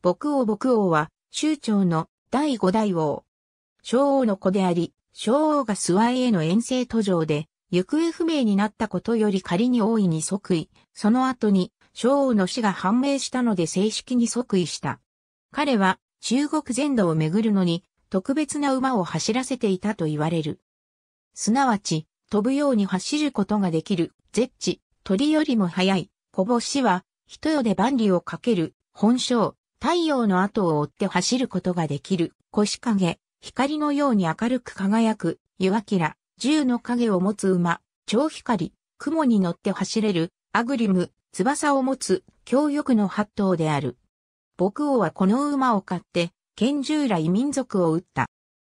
牧王牧王は、州長の第五代王。昭王の子であり、昭王が諏訪への遠征途上で、行方不明になったことより仮に大いに即位、その後に昭王の死が判明したので正式に即位した。彼は中国全土を巡るのに特別な馬を走らせていたと言われる。すなわち、飛ぶように走ることができる、絶地、鳥よりも速い、小星は、人よで万里をかける、本性、太陽の後を追って走ることができる、腰影、光のように明るく輝く、湯あきら、銃の影を持つ馬、超光、雲に乗って走れる、アグリム、翼を持つ、強欲の八頭である。牧王はこの馬を買って、拳従来民族を撃った。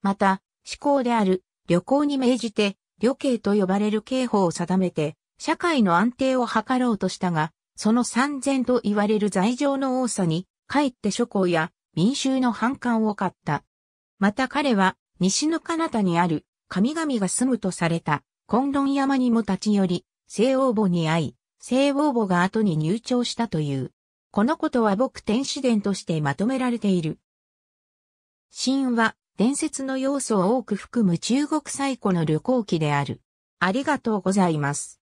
また、思考である、旅行に命じて、旅刑と呼ばれる刑法を定めて、社会の安定を図ろうとしたが、その三千と言われる罪状の多さに、帰って諸侯や民衆の反感を買った。また彼は西の彼方にある神々が住むとされた昆論山にも立ち寄り、西王母に会い、西王母が後に入庁したという。このことは僕天使伝としてまとめられている。神話、伝説の要素を多く含む中国最古の旅行記である。ありがとうございます。